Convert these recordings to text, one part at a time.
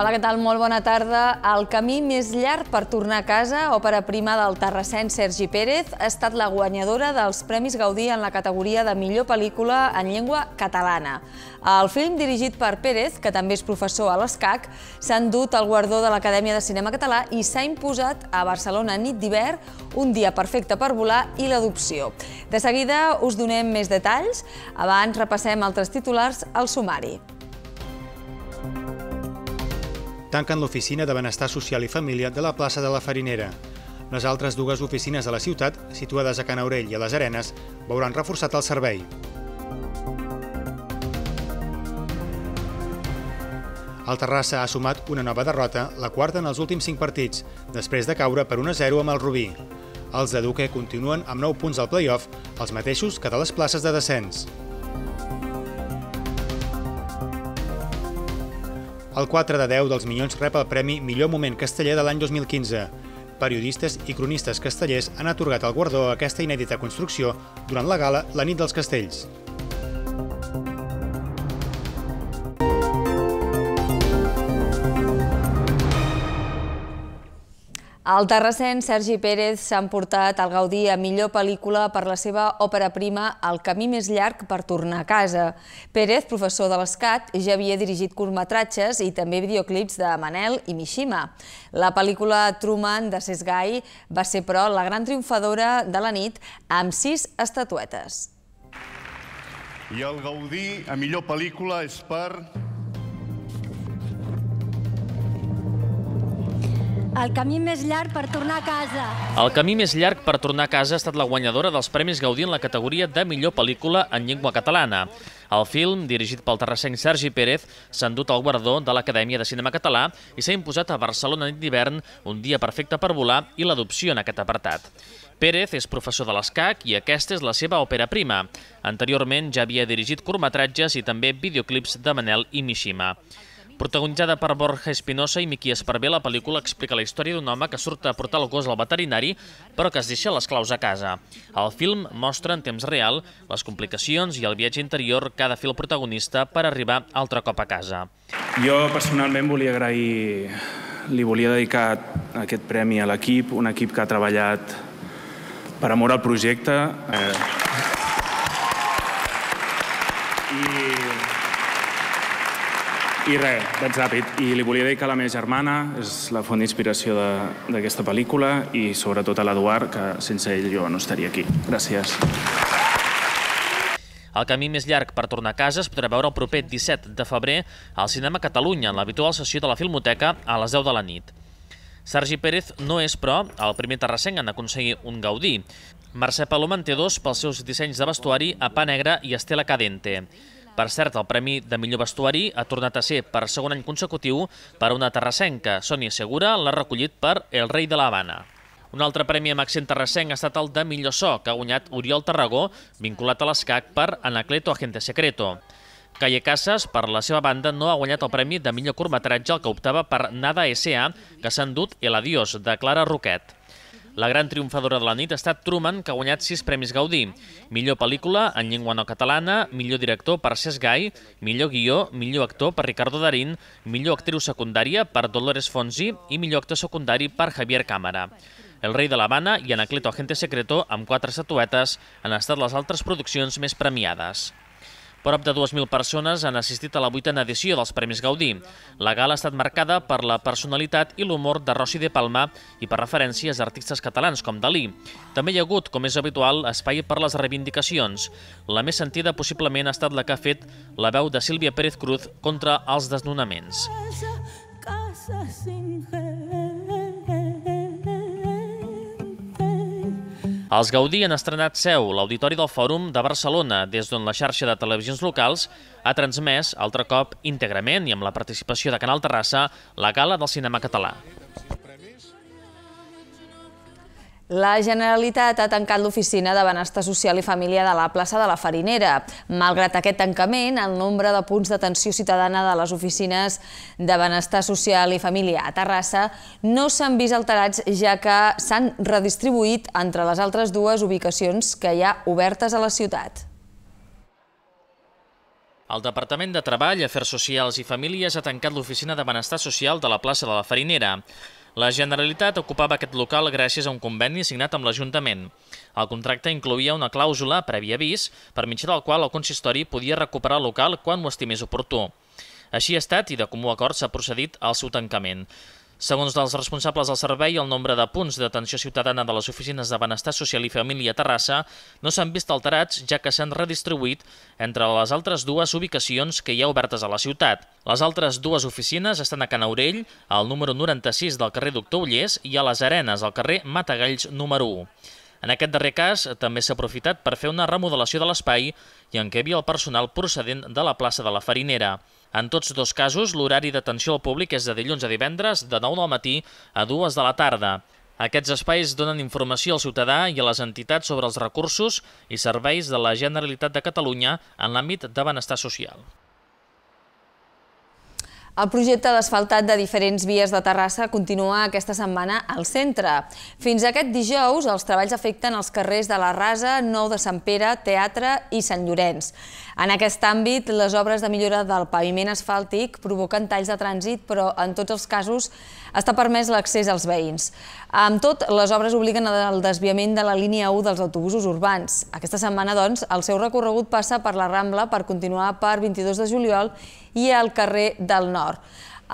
Hola, què tal? Molt bona tarda. El camí més llarg per tornar a casa o per a prima del terrassent Sergi Pérez ha estat la guanyadora dels Premis Gaudí en la categoria de millor pel·lícula en llengua catalana. El film, dirigit per Pérez, que també és professor a l'ESCAC, s'ha endut el guardó de l'Acadèmia de Cinema Català i s'ha imposat a Barcelona nit d'hivern, un dia perfecte per volar i l'adopció. De seguida us donem més detalls. Abans repassem altres titulars al sumari tanquen l'oficina de Benestar Social i Família de la plaça de la Farinera. Les altres dues oficines de la ciutat, situades a Can Aurell i a les Arenes, veuran reforçat el servei. El Terrassa ha sumat una nova derrota, la quarta en els últims 5 partits, després de caure per 1-0 amb el Rubí. Els de Duque continuen amb 9 punts al play-off, els mateixos que de les places de descens. El 4 de 10 dels Minyons rep el Premi Millor Moment Casteller de l'any 2015. Periodistes i cronistes castellers han atorgat el guardó a aquesta inèdita construcció durant la gala La nit dels castells. Al Terrassent, Sergi Pérez s'ha emportat al Gaudí a millor pel·lícula per la seva òpera prima El camí més llarg per tornar a casa. Pérez, professor de l'ESCAT, ja havia dirigit curtmetratges i també videoclips de Manel i Mishima. La pel·lícula Truman de Sesgai va ser, però, la gran triomfadora de la nit amb sis estatuetes. I el Gaudí a millor pel·lícula és per... El camí més llarg per tornar a casa. El camí més llarg per tornar a casa ha estat la guanyadora dels Premis Gaudí en la categoria de millor pel·lícula en llengua catalana. El film, dirigit pel terrassenc Sergi Pérez, s'ha endut el guardó de l'Acadèmia de Cinema Català i s'ha imposat a Barcelona nit d'hivern, un dia perfecte per volar i l'adopció en aquest apartat. Pérez és professor de l'escac i aquesta és la seva òpera prima. Anteriorment ja havia dirigit curtmetratges i també videoclips de Manel i Mishima. Protagonitzada per Borja Espinosa i Miqui Esparvé, la pel·lícula explica la història d'un home que surt a portar el gos al veterinari però que es deixa les claus a casa. El film mostra en temps real les complicacions i el viatge interior que ha de fer el protagonista per arribar altre cop a casa. Jo personalment volia agrair, li volia dedicar aquest premi a l'equip, un equip que ha treballat per amor al projecte. Eh... I res, vaig ràpid. I li volia dir que la meva germana és la font d'inspiració d'aquesta pel·lícula i sobretot a l'Eduard, que sense ell jo no estaria aquí. Gràcies. El camí més llarg per tornar a casa es podrà veure el proper 17 de febrer al Cinema Catalunya, en l'habitual sessió de la Filmoteca a les 10 de la nit. Sergi Pérez no és, però, el primer terrassenc en aconseguir un Gaudí. Mercè Paloma en té dos pels seus dissenys de vestuari a Pa Negra i Estela Cadente. Per cert, el Premi de Millor Vestuari ha tornat a ser per segon any consecutiu per una terrassenca. Sònia Segura l'ha recollit per El rei de la Habana. Un altre premi amb accent terrassenc ha estat el de Millor So, que ha guanyat Oriol Tarragó, vinculat a l'escac per Anacleto Agente Secreto. Calle Casas, per la seva banda, no ha guanyat el premi de millor curtmetratge, el que optava per Nada S.A., que s'ha endut El Adiós, de Clara Roquet. La gran triomfadora de la nit ha estat Truman, que ha guanyat sis premis Gaudí. Millor pel·lícula en llengua no catalana, millor director per Cesc Gai, millor guió, millor actor per Ricardo Darín, millor actriu secundària per Dolores Fonsi i millor actor secundari per Javier Cámara. El rei de l'Havana i Anacleto Agente Secreto, amb quatre estatuetes, han estat les altres produccions més premiades. Prop de 2.000 persones han assistit a la vuitena edició dels Premis Gaudí. La gala ha estat marcada per la personalitat i l'humor de Rossi de Palma i per referències a artistes catalans com Dalí. També hi ha hagut, com és habitual, espai per les reivindicacions. La més sentida possiblement ha estat la que ha fet la veu de Sílvia Pérez Cruz contra els desnonaments. Casa, casa sin Els Gaudí han estrenat seu l'Auditori del Fòrum de Barcelona, des d'on la xarxa de televisions locals ha transmès, altre cop íntegrament i amb la participació de Canal Terrassa, la gala del cinema català. La Generalitat ha tancat l'oficina de Benestar Social i Família de la plaça de la Farinera. Malgrat aquest tancament, el nombre de punts d'atenció ciutadana de les oficines de Benestar Social i Família a Terrassa no s'han vist alterats, ja que s'han redistribuït entre les altres dues ubicacions que hi ha obertes a la ciutat. El Departament de Treball, Afers Socials i Famílies ha tancat l'oficina de Benestar Social de la plaça de la Farinera. La Generalitat ocupava aquest local gràcies a un conveni signat amb l'Ajuntament. El contracte incluïa una clàusula, previ avís, per mitjà del qual el consistori podia recuperar el local quan ho estimés oportú. Així ha estat i de comú acord s'ha procedit al seu tancament. Segons dels responsables del servei, el nombre de punts d'atenció ciutadana de les oficines de Benestar Social i Família a Terrassa no s'han vist alterats, ja que s'han redistribuït entre les altres dues ubicacions que hi ha obertes a la ciutat. Les altres dues oficines estan a Canaurell, al número 96 del carrer Doctor Ullés, i a les Arenes, al carrer Matagalls número 1. En aquest darrer cas, també s'ha aprofitat per fer una remodelació de l'espai i en què hi havia el personal procedent de la plaça de la Farinera. En tots dos casos, l'horari d'atenció al públic és de dilluns a divendres de 9 del matí a 2 de la tarda. Aquests espais donen informació al ciutadà i a les entitats sobre els recursos i serveis de la Generalitat de Catalunya en l'àmbit de benestar social. El projecte d'asfaltat de diferents vies de Terrassa continua aquesta setmana al centre. Fins aquest dijous, els treballs afecten els carrers de la Rasa, Nou de Sant Pere, Teatre i Sant Llorenç. En aquest àmbit, les obres de millora del paviment asfàltic provoquen talls de trànsit, però en tots els casos està permès l'accés als veïns. Amb tot, les obres obliguen al desviament de la línia 1 dels autobusos urbans. Aquesta setmana, doncs, el seu recorregut passa per la Rambla per continuar per 22 de juliol i al carrer del Nord.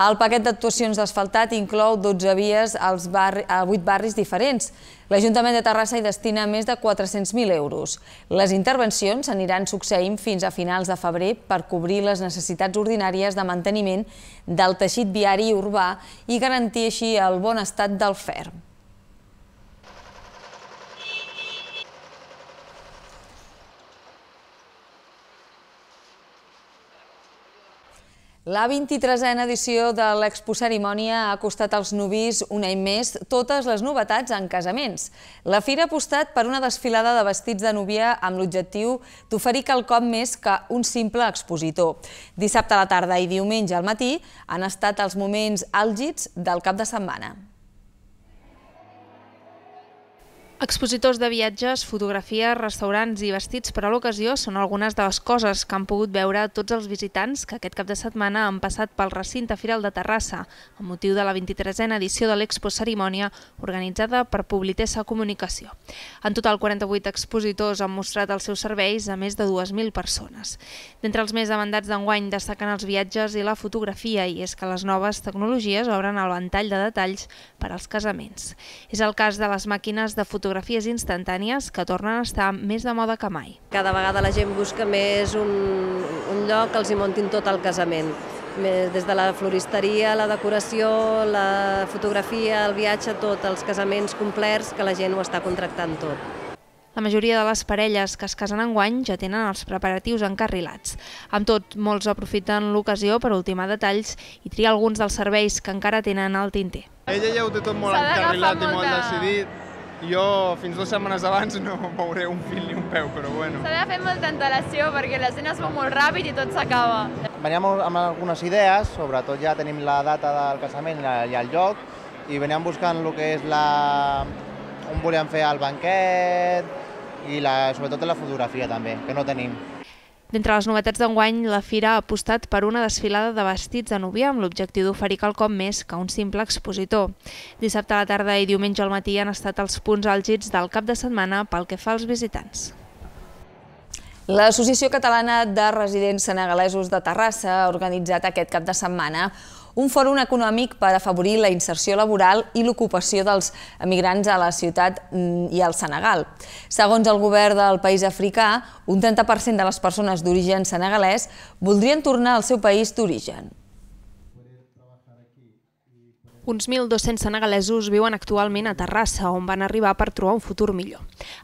El paquet d'actuacions d'asfaltat inclou 12 vies als a 8 barris diferents. L'Ajuntament de Terrassa hi destina més de 400.000 euros. Les intervencions s'aniran succeint fins a finals de febrer per cobrir les necessitats ordinàries de manteniment del teixit viari urbà i garantir així el bon estat del ferm. La 23a edició de l'Expo Cerimònia ha costat als novis un any més totes les novetats en casaments. La fira ha apostat per una desfilada de vestits de novia amb l'objectiu d'oferir quelcom més que un simple expositor. Dissabte a la tarda i diumenge al matí han estat els moments àlgids del cap de setmana. Expositors de viatges, fotografies, restaurants i vestits per a l'ocasió són algunes de les coses que han pogut veure tots els visitants que aquest cap de setmana han passat pel recinte Firal de Terrassa, amb motiu de la 23a edició de l'Expo Cerimònia organitzada per Publitessa Comunicació. En total, 48 expositors han mostrat els seus serveis a més de 2.000 persones. D'entre els més demandats d'enguany destaquen els viatges i la fotografia, i és que les noves tecnologies obren el ventall de detalls per als casaments. És el cas de les màquines de fotografia fotografies instantànies que tornen a estar més de moda que mai. Cada vegada la gent busca més un, un lloc que els hi muntin tot el casament des de la floristeria, la decoració, la fotografia, el viatge, tot, els casaments complerts, que la gent ho està contractant tot. La majoria de les parelles que es casen en guany ja tenen els preparatius encarrilats. Amb tot, molts aprofiten l'ocasió per ultimar detalls i triar alguns dels serveis que encara tenen al tinter. Ella ja ho té tot molt encarrilat i molt decidit jo fins dues setmanes abans no mouré un fil ni un peu, però bueno. S'ha de fer molta antelació perquè la cena es va molt ràpid i tot s'acaba. Veníem amb algunes idees, sobretot ja tenim la data del casament i el lloc, i veníem buscant el que és la... on volíem fer el banquet i la... sobretot la fotografia també, que no tenim. D'entre les novetats d'enguany, la Fira ha apostat per una desfilada de vestits de núvia amb l'objectiu d'oferir quelcom més que un simple expositor. Dissabte a la tarda i diumenge al matí han estat els punts àlgids del cap de setmana pel que fa als visitants. L'Associació Catalana de Residents Senegalesos de Terrassa ha organitzat aquest cap de setmana un fòrum econòmic per afavorir la inserció laboral i l'ocupació dels emigrants a la ciutat mm, i al Senegal. Segons el govern del país africà, un 30% de les persones d'origen senegalès voldrien tornar al seu país d'origen. Uns 1.200 senegalesos viuen actualment a Terrassa, on van arribar per trobar un futur millor.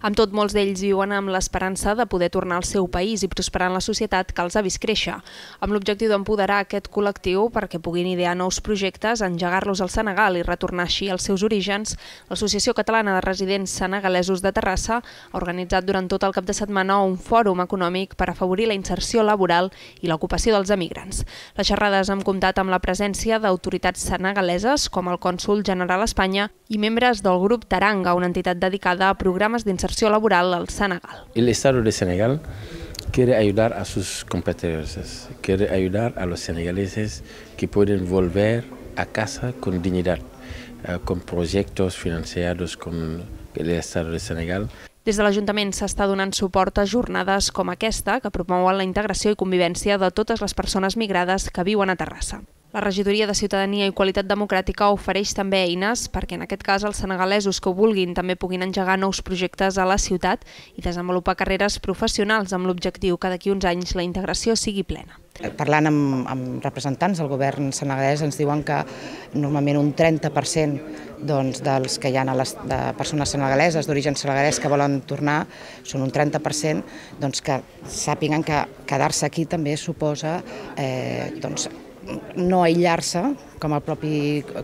Amb tot, molts d'ells viuen amb l'esperança de poder tornar al seu país i prosperar en la societat que els ha vist créixer, amb l'objectiu d'empoderar aquest col·lectiu perquè puguin idear nous projectes, engegar-los al Senegal i retornar així als seus orígens, l'Associació Catalana de Residents Senegalesos de Terrassa ha organitzat durant tot el cap de setmana un fòrum econòmic per afavorir la inserció laboral i l'ocupació dels emigrants. Les xerrades han comptat amb la presència d'autoritats senegaleses com el cònsul general Espanya i membres del grup Taranga, una entitat dedicada a programes d'inserció laboral al Senegal. El Estado de Senegal quiere ayudar a sus compatriotas, quiere ayudar a los senegaleses que pueden volver a casa con dignidad, eh, con proyectos financiados con el Estado de Senegal. Des de l'Ajuntament s'està donant suport a jornades com aquesta que promouen la integració i convivència de totes les persones migrades que viuen a Terrassa. La regidoria de Ciutadania i Qualitat Democràtica ofereix també eines perquè en aquest cas els senegalesos que ho vulguin també puguin engegar nous projectes a la ciutat i desenvolupar carreres professionals amb l'objectiu que d'aquí uns anys la integració sigui plena. Eh, parlant amb, amb representants del govern senegalès ens diuen que normalment un 30% doncs, dels que hi ha a les, de persones senegaleses d'origen senegalès que volen tornar són un 30% doncs, que sàpiguen que quedar-se aquí també suposa eh, doncs, no aïllar-se com, el propi,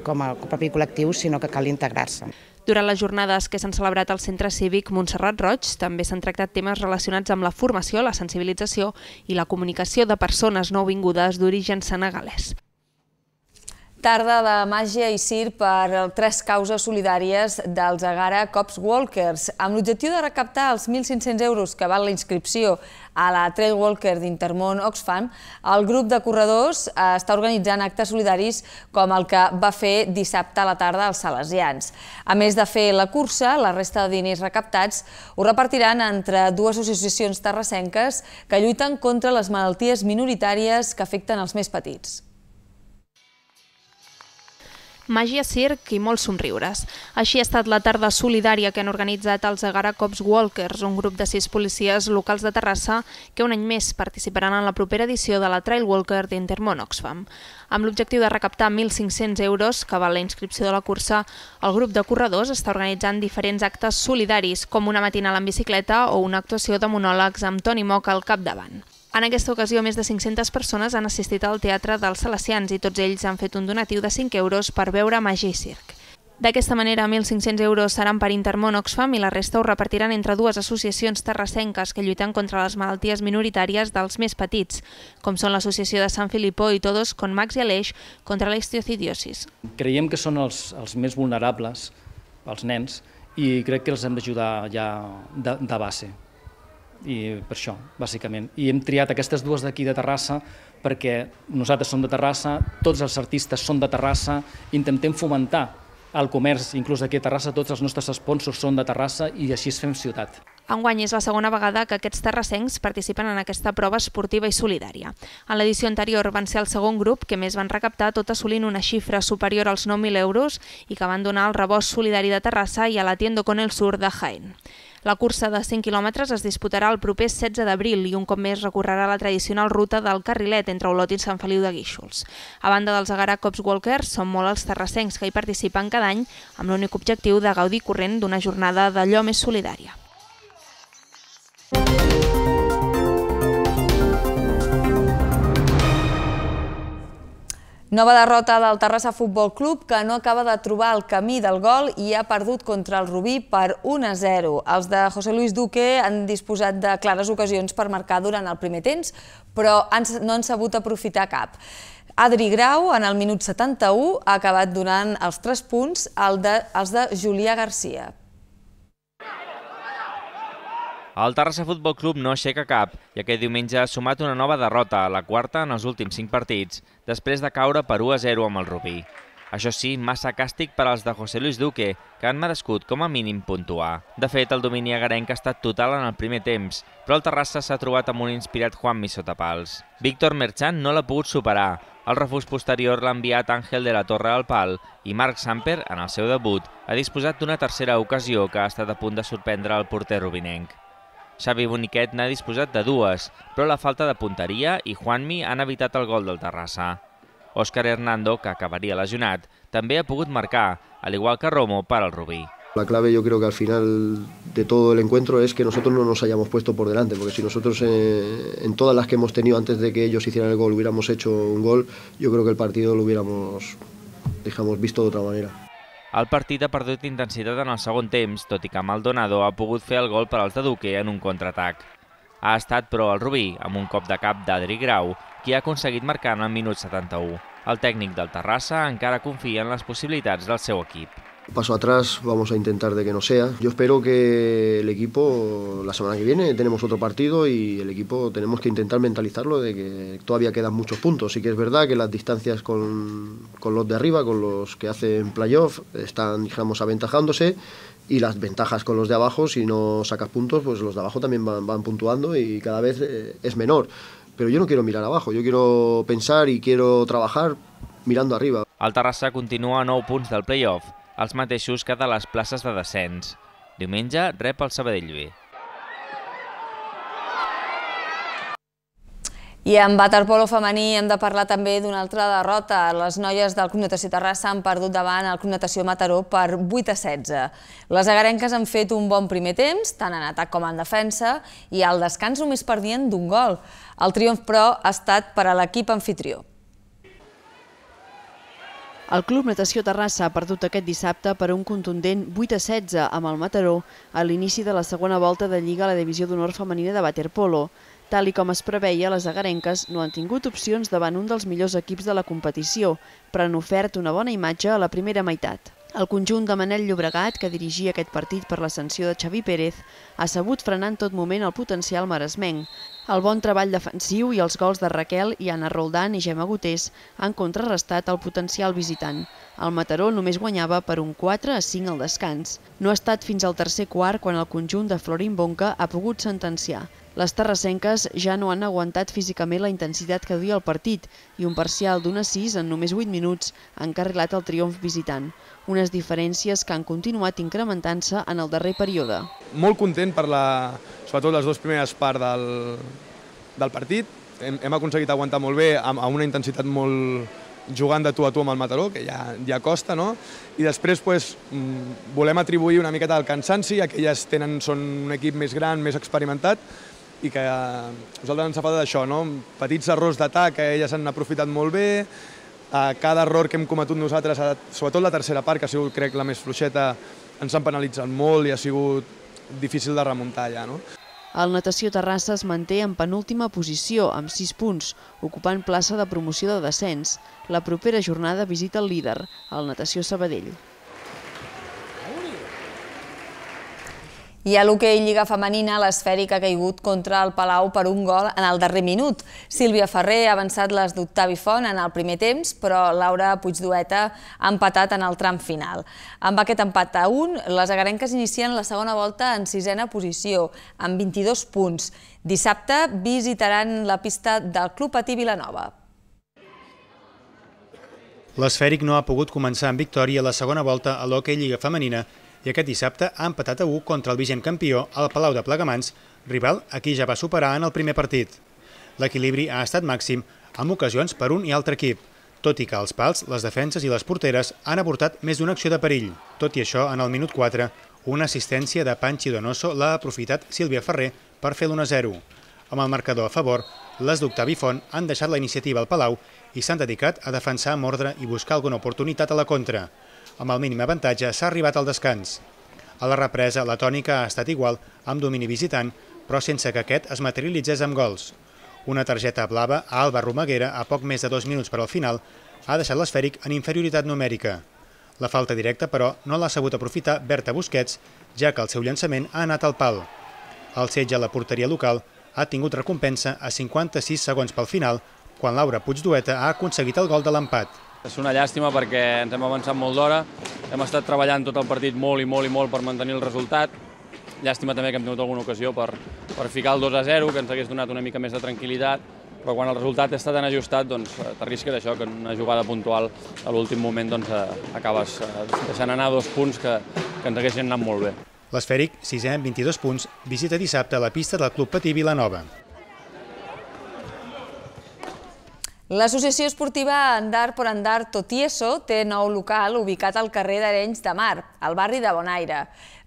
com el propi col·lectiu, sinó que cal integrar-se. Durant les jornades que s'han celebrat al Centre Cívic Montserrat Roig també s'han tractat temes relacionats amb la formació, la sensibilització i la comunicació de persones nouvingudes d'origen senegalès. Tarda de màgia i circ per tres causes solidàries dels Agara Cops Walkers, amb l'objectiu de recaptar els 1.500 euros que val la inscripció a la Trail Walker d'Intermont Oxfam, el grup de corredors eh, està organitzant actes solidaris com el que va fer dissabte a la tarda als salesians. A més de fer la cursa, la resta de diners recaptats ho repartiran entre dues associacions terrassenques que lluiten contra les malalties minoritàries que afecten els més petits màgia, circ i molts somriures. Així ha estat la tarda solidària que han organitzat els Agara Cops Walkers, un grup de sis policies locals de Terrassa que un any més participaran en la propera edició de la Trail Walker d'Intermont Oxfam. Amb l'objectiu de recaptar 1.500 euros, que val la inscripció de la cursa, el grup de corredors està organitzant diferents actes solidaris, com una matinal en bicicleta o una actuació de monòlegs amb Toni Moc al capdavant. En aquesta ocasió, més de 500 persones han assistit al Teatre dels Salesians i tots ells han fet un donatiu de 5 euros per veure Magí Circ. D'aquesta manera, 1.500 euros seran per Intermón Oxfam i la resta ho repartiran entre dues associacions terrassenques que lluiten contra les malalties minoritàries dels més petits, com són l'Associació de Sant Filipó i Todos con Max i Aleix contra l'histiocidiosis. Creiem que són els, els més vulnerables, els nens, i crec que els hem d'ajudar ja de, de base i per això, bàsicament. I hem triat aquestes dues d'aquí de Terrassa perquè nosaltres som de Terrassa, tots els artistes són de Terrassa, intentem fomentar el comerç, inclús aquí a Terrassa, tots els nostres sponsors són de Terrassa i així es fem ciutat. Enguany és la segona vegada que aquests terrassencs participen en aquesta prova esportiva i solidària. En l'edició anterior van ser el segon grup que més van recaptar, tot assolint una xifra superior als 9.000 euros i que van donar el rebost solidari de Terrassa i a la tienda con el sur de Jaén. La cursa de 100 quilòmetres es disputarà el proper 16 d'abril i un cop més recorrerà la tradicional ruta del Carrilet entre Olot i Sant Feliu de Guíxols. A banda dels Agarà Cops Walkers, són molt els terrassencs que hi participen cada any amb l'únic objectiu de gaudir corrent d'una jornada d'allò més solidària. Música Nova derrota del Terrassa Futbol Club, que no acaba de trobar el camí del gol i ha perdut contra el Rubí per 1 a 0. Els de José Luis Duque han disposat de clares ocasions per marcar durant el primer temps, però no han sabut aprofitar cap. Adri Grau, en el minut 71, ha acabat donant els 3 punts als de Julià Garcia. El Terrassa Futbol Club no aixeca cap i aquest diumenge ha sumat una nova derrota, la quarta en els últims 5 partits, després de caure per 1 a 0 amb el Rubí. Això sí, massa càstig per als de José Luis Duque, que han merescut com a mínim puntuar. De fet, el domini agarenc ha estat total en el primer temps, però el Terrassa s'ha trobat amb un inspirat Juanmi sota pals. Víctor Merchan no l'ha pogut superar. El refús posterior l'ha enviat Àngel de la Torre al pal i Marc Samper, en el seu debut, ha disposat d'una tercera ocasió que ha estat a punt de sorprendre el porter rubinenc. Xavi Boniquet n'ha disposat de dues, però la falta de punteria i Juanmi han evitat el gol del Terrassa. Òscar Hernando, que acabaria lesionat, també ha pogut marcar, al igual que Romo per al Rubí. La clave yo creo que al final de todo el encuentro es que nosotros no nos hayamos puesto por delante, porque si nosotros eh, en todas las que hemos tenido antes de que ellos hicieran el gol hubiéramos hecho un gol, yo creo que el partido lo hubiéramos, dejamos visto de otra manera. El partit ha perdut intensitat en el segon temps, tot i que Maldonado ha pogut fer el gol per de Duque en un contraatac. Ha estat, però, el Rubí, amb un cop de cap d'Adri Grau, qui ha aconseguit marcar en el minut 71. El tècnic del Terrassa encara confia en les possibilitats del seu equip. Paso atrás, vamos a intentar de que no sea. Yo espero que el equipo, la semana que viene tenemos otro partido y el equipo tenemos que intentar mentalizarlo de que todavía quedan muchos puntos. Sí que es verdad que las distancias con, los de arriba, con los que hacen playoff, están, digamos, aventajándose y las ventajas con los de abajo, si no sacas puntos, pues los de abajo también van, puntuando y cada vez eh, es menor. Pero yo no quiero mirar abajo, yo quiero pensar y quiero trabajar mirando arriba. Alta Terrassa continúa a 9 punts del playoff. els mateixos que de les places de descens. Diumenge rep el Sabadell B. I en waterpolo femení hem de parlar també d'una altra derrota. Les noies del Club Natació Terrassa han perdut davant el Club Natació Mataró per 8 a 16. Les agarenques han fet un bon primer temps, tant en atac com en defensa, i al descans només perdien d'un gol. El triomf, però, ha estat per a l'equip anfitrió. El Club Natació Terrassa ha perdut aquest dissabte per un contundent 8 a 16 amb el Mataró a l'inici de la segona volta de Lliga a la Divisió d'Honor Femenina de Waterpolo. Tal i com es preveia, les agarenques no han tingut opcions davant un dels millors equips de la competició, però han ofert una bona imatge a la primera meitat. El conjunt de Manel Llobregat, que dirigia aquest partit per l'ascensió de Xavi Pérez, ha sabut frenar en tot moment el potencial maresmenc. El bon treball defensiu i els gols de Raquel i Anna Roldán i Gemma Gutés han contrarrestat el potencial visitant. El Mataró només guanyava per un 4 a 5 al descans. No ha estat fins al tercer quart quan el conjunt de Florin Bonca ha pogut sentenciar. Les terrassenques ja no han aguantat físicament la intensitat que duia el partit i un parcial d'una 6 en només 8 minuts ha encarrilat el triomf visitant. Unes diferències que han continuat incrementant-se en el darrer període. Molt content per la, sobretot les dues primeres parts del, del partit. Hem, hem aconseguit aguantar molt bé amb, amb una intensitat molt jugant de tu a tu amb el Mataró, que ja, ja costa, no? I després pues, mm, volem atribuir una miqueta del cansanci, ja que elles tenen, són un equip més gran, més experimentat, i que a eh, nosaltres ens ha faltat això, no? petits errors d'atac que elles han aprofitat molt bé, a eh, cada error que hem cometut nosaltres, sobretot la tercera part, que ha sigut crec la més fluixeta, ens han penalitzat molt i ha sigut difícil de remuntar ja. No? El Natació Terrassa es manté en penúltima posició, amb 6 punts, ocupant plaça de promoció de descens. La propera jornada visita el líder, el Natació Sabadell. I a l'hoquei Lliga Femenina, l'esfèric ha caigut contra el Palau per un gol en el darrer minut. Sílvia Ferrer ha avançat les d'Octavi Font en el primer temps, però Laura Puigdueta ha empatat en el tram final. Amb aquest empat a un, les agarenques inicien la segona volta en sisena posició, amb 22 punts. Dissabte visitaran la pista del Club Patí Vilanova. L'esfèric no ha pogut començar amb victòria la segona volta a l'hoquei Lliga Femenina, i aquest dissabte ha empatat a 1 contra el vigent campió al Palau de Plegamans, rival a qui ja va superar en el primer partit. L'equilibri ha estat màxim, amb ocasions per un i altre equip, tot i que els pals, les defenses i les porteres han avortat més d'una acció de perill. Tot i això, en el minut 4, una assistència de Panchi Donoso l'ha aprofitat Sílvia Ferrer per fer l'1-0. Amb el marcador a favor, les d'Octavi Font han deixat la iniciativa al Palau i s'han dedicat a defensar amb ordre i buscar alguna oportunitat a la contra. Amb el mínim avantatge s'ha arribat al descans. A la represa, la tònica ha estat igual, amb domini visitant, però sense que aquest es materialitzés amb gols. Una targeta blava a Alba Romaguera, a poc més de dos minuts per al final, ha deixat l'esfèric en inferioritat numèrica. La falta directa, però, no l'ha sabut aprofitar Berta Busquets, ja que el seu llançament ha anat al pal. El setge a la porteria local ha tingut recompensa a 56 segons pel final, quan Laura Puigdueta ha aconseguit el gol de l'empat. És una llàstima perquè ens hem avançat molt d'hora, hem estat treballant tot el partit molt i molt i molt per mantenir el resultat. Llàstima també que hem tingut alguna ocasió per, per ficar el 2 a 0, que ens hagués donat una mica més de tranquil·litat, però quan el resultat està tan ajustat, doncs t'arrisques això, que en una jugada puntual a l'últim moment doncs, eh, acabes eh, deixant anar dos punts que, que ens haguessin anat molt bé. L'esfèric, sisè amb 22 punts, visita dissabte la pista del Club Patí Vilanova. L'associació esportiva Andar por Andar Totieso té nou local ubicat al carrer d'Arenys de Mar, al barri de Bonaire.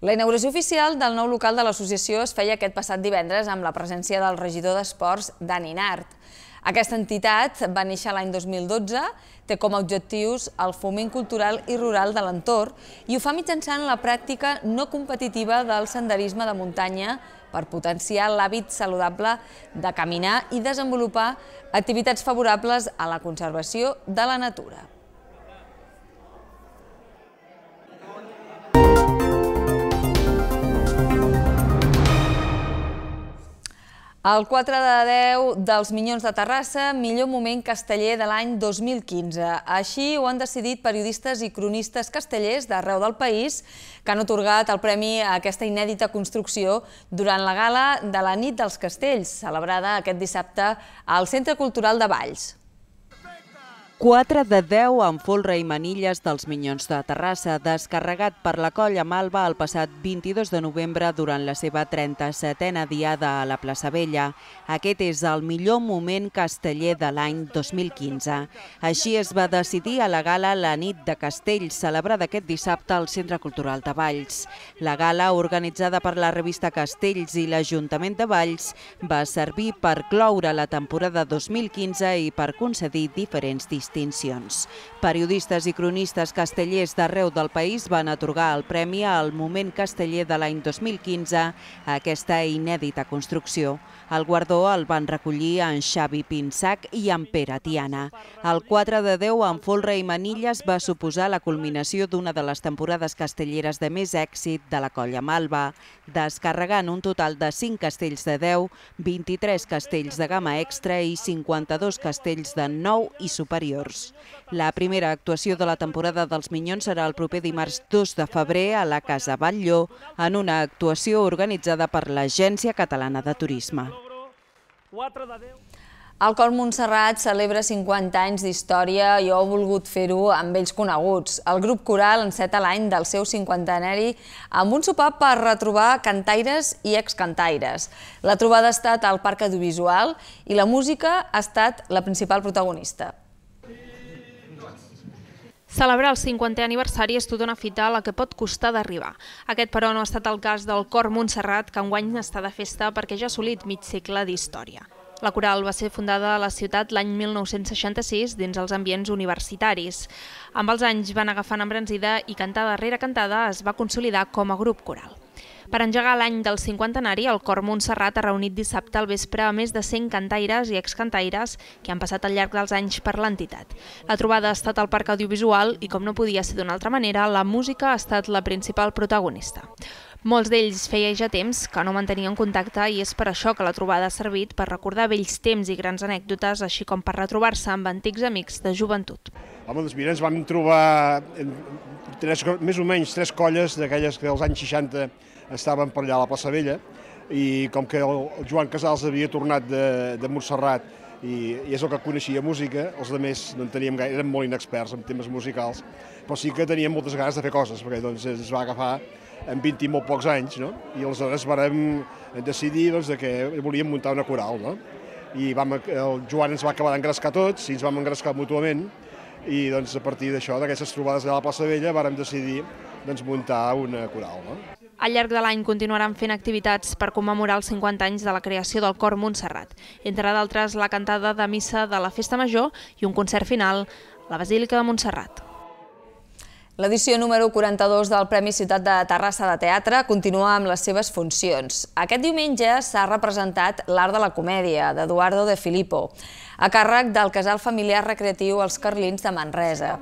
La inauguració oficial del nou local de l'associació es feia aquest passat divendres amb la presència del regidor d'Esports, Dani Nart. Aquesta entitat va néixer l'any 2012, té com a objectius el foment cultural i rural de l'entorn i ho fa mitjançant la pràctica no competitiva del senderisme de muntanya per potenciar l'hàbit saludable de caminar i desenvolupar activitats favorables a la conservació de la natura. El 4 de 10 dels Minyons de Terrassa, millor moment casteller de l'any 2015. Així ho han decidit periodistes i cronistes castellers d'arreu del país que han otorgat el premi a aquesta inèdita construcció durant la gala de la nit dels castells, celebrada aquest dissabte al Centre Cultural de Valls. 4 de 10 amb folre i manilles dels Minyons de Terrassa, descarregat per la colla Malva el passat 22 de novembre durant la seva 37a diada a la plaça Vella. Aquest és el millor moment casteller de l'any 2015. Així es va decidir a la gala la nit de Castell, celebrada aquest dissabte al Centre Cultural de Valls. La gala, organitzada per la revista Castells i l'Ajuntament de Valls, va servir per cloure la temporada 2015 i per concedir diferents distàncies distincions. Periodistes i cronistes castellers d'arreu del país van atorgar el premi al Moment Casteller de l'any 2015 a aquesta inèdita construcció. El guardó el van recollir en Xavi Pinsac i en Pere Tiana. El 4 de 10 en Folra i Manilles va suposar la culminació d'una de les temporades castelleres de més èxit de la colla Malva, descarregant un total de 5 castells de 10, 23 castells de gamma extra i 52 castells de 9 i superior interiors. La primera actuació de la temporada dels Minyons serà el proper dimarts 2 de febrer a la Casa Batlló, en una actuació organitzada per l'Agència Catalana de Turisme. El Cor Montserrat celebra 50 anys d'història i ho ha volgut fer-ho amb ells coneguts. El grup coral enceta l'any del seu cinquantenari amb un sopar per retrobar cantaires i excantaires. La trobada ha estat al Parc Audiovisual i la música ha estat la principal protagonista. Celebrar el 50è aniversari és tota una fita a la que pot costar d'arribar. Aquest, però, no ha estat el cas del Cor Montserrat, que enguany està de festa perquè ja ha assolit mig segle d'història. La coral va ser fundada a la ciutat l'any 1966 dins els ambients universitaris. Amb els anys van agafant embranzida i cantada rere cantada es va consolidar com a grup coral. Per engegar l'any del cinquantenari, el Cor Montserrat ha reunit dissabte al vespre a més de 100 cantaires i excantaires que han passat al llarg dels anys per l'entitat. La trobada ha estat al Parc Audiovisual i, com no podia ser d'una altra manera, la música ha estat la principal protagonista. Molts d'ells feia ja temps que no mantenien contacte i és per això que la trobada ha servit per recordar vells temps i grans anècdotes, així com per retrobar-se amb antics amics de joventut. Home, doncs mira, ens vam trobar tres, més o menys tres colles d'aquelles que dels anys 60 estaven per allà a la plaça Vella, i com que el Joan Casals havia tornat de, de Montserrat i, i és el que coneixia música, els altres no en teníem gaire, érem molt inexperts en temes musicals, però sí que teníem moltes ganes de fer coses, perquè doncs, ens va agafar amb 20 i molt pocs anys, no? i aleshores vam decidir doncs, de que volíem muntar una coral. No? I vam, el Joan ens va acabar d'engrescar tots, i ens vam engrescar mútuament, i doncs, a partir d'això, d'aquestes trobades de la plaça Vella, vàrem decidir doncs, muntar una coral. No? Al llarg de l'any continuaran fent activitats per commemorar els 50 anys de la creació del Cor Montserrat, entre d'altres la cantada de missa de la Festa Major i un concert final a la Basílica de Montserrat. L'edició número 42 del Premi Ciutat de Terrassa de Teatre continua amb les seves funcions. Aquest diumenge s'ha representat l'Art de la Comèdia, d'Eduardo de Filippo a càrrec del casal familiar recreatiu Els Carlins de Manresa.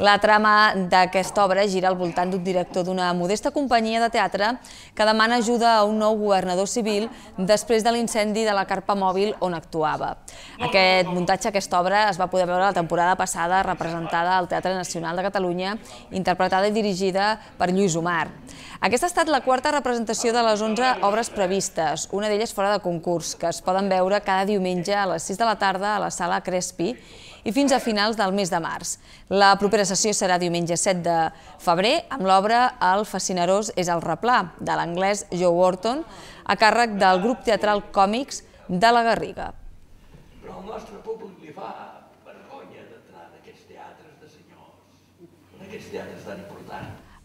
La trama d'aquesta obra gira al voltant d'un director d'una modesta companyia de teatre que demana ajuda a un nou governador civil després de l'incendi de la carpa mòbil on actuava. Aquest muntatge, aquesta obra, es va poder veure la temporada passada representada al Teatre Nacional de Catalunya, interpretada i dirigida per Lluís Omar. Aquesta ha estat la quarta representació de les 11 obres previstes, una d'elles fora de concurs, que es poden veure cada diumenge a les 6 de la tarda a la la sala Crespi i fins a finals del mes de març. La propera sessió serà diumenge 7 de febrer amb l'obra El fascinerós és el replà, de l'anglès Joe Wharton, a càrrec del grup teatral Còmics de la Garriga. El nostre públic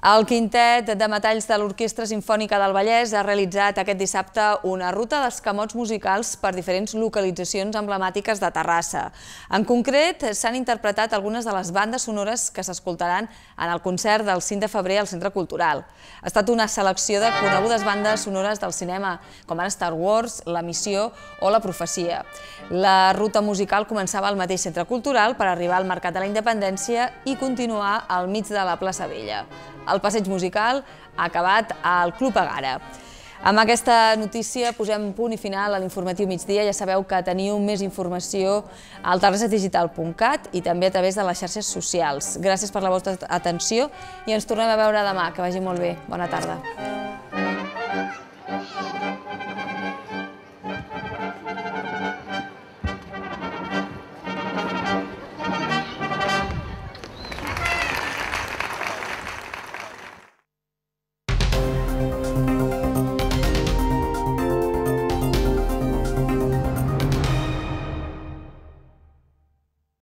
El quintet de metalls de l'Orquestra Simfònica del Vallès ha realitzat aquest dissabte una ruta d'escamots musicals per diferents localitzacions emblemàtiques de Terrassa. En concret, s'han interpretat algunes de les bandes sonores que s'escoltaran en el concert del 5 de febrer al Centre Cultural. Ha estat una selecció de conegudes bandes sonores del cinema, com ara Star Wars, La Missió o La Profecia. La ruta musical començava al mateix Centre Cultural per arribar al Mercat de la Independència i continuar al mig de la plaça Vella el passeig musical ha acabat al Club Agara. Amb aquesta notícia posem punt i final a l'informatiu migdia. Ja sabeu que teniu més informació al terrassadigital.cat i també a través de les xarxes socials. Gràcies per la vostra atenció i ens tornem a veure demà. Que vagi molt bé. Bona tarda.